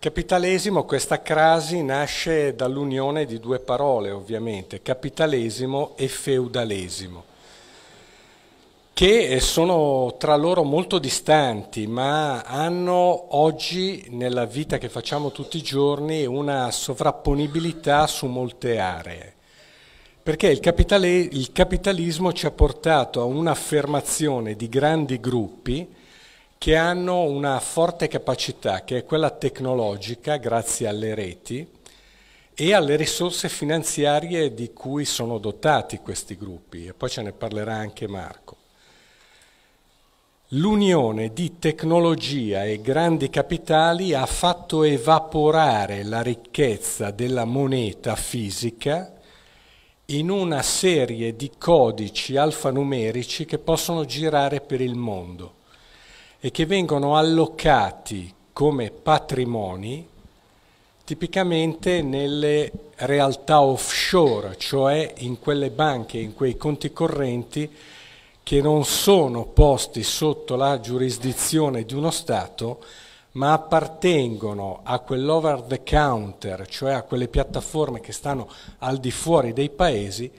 Capitalesimo, questa crasi nasce dall'unione di due parole ovviamente, capitalesimo e feudalesimo, che sono tra loro molto distanti, ma hanno oggi nella vita che facciamo tutti i giorni una sovrapponibilità su molte aree. Perché il, capitale, il capitalismo ci ha portato a un'affermazione di grandi gruppi, che hanno una forte capacità, che è quella tecnologica, grazie alle reti, e alle risorse finanziarie di cui sono dotati questi gruppi, e poi ce ne parlerà anche Marco. L'unione di tecnologia e grandi capitali ha fatto evaporare la ricchezza della moneta fisica in una serie di codici alfanumerici che possono girare per il mondo e che vengono allocati come patrimoni tipicamente nelle realtà offshore, cioè in quelle banche, in quei conti correnti che non sono posti sotto la giurisdizione di uno Stato, ma appartengono a quell'over the counter, cioè a quelle piattaforme che stanno al di fuori dei paesi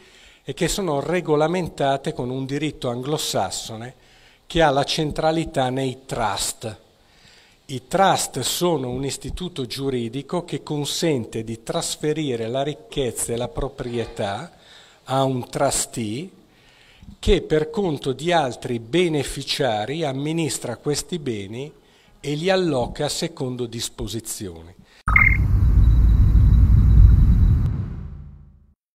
e che sono regolamentate con un diritto anglosassone che ha la centralità nei trust. I trust sono un istituto giuridico che consente di trasferire la ricchezza e la proprietà a un trustee che per conto di altri beneficiari amministra questi beni e li alloca secondo disposizioni.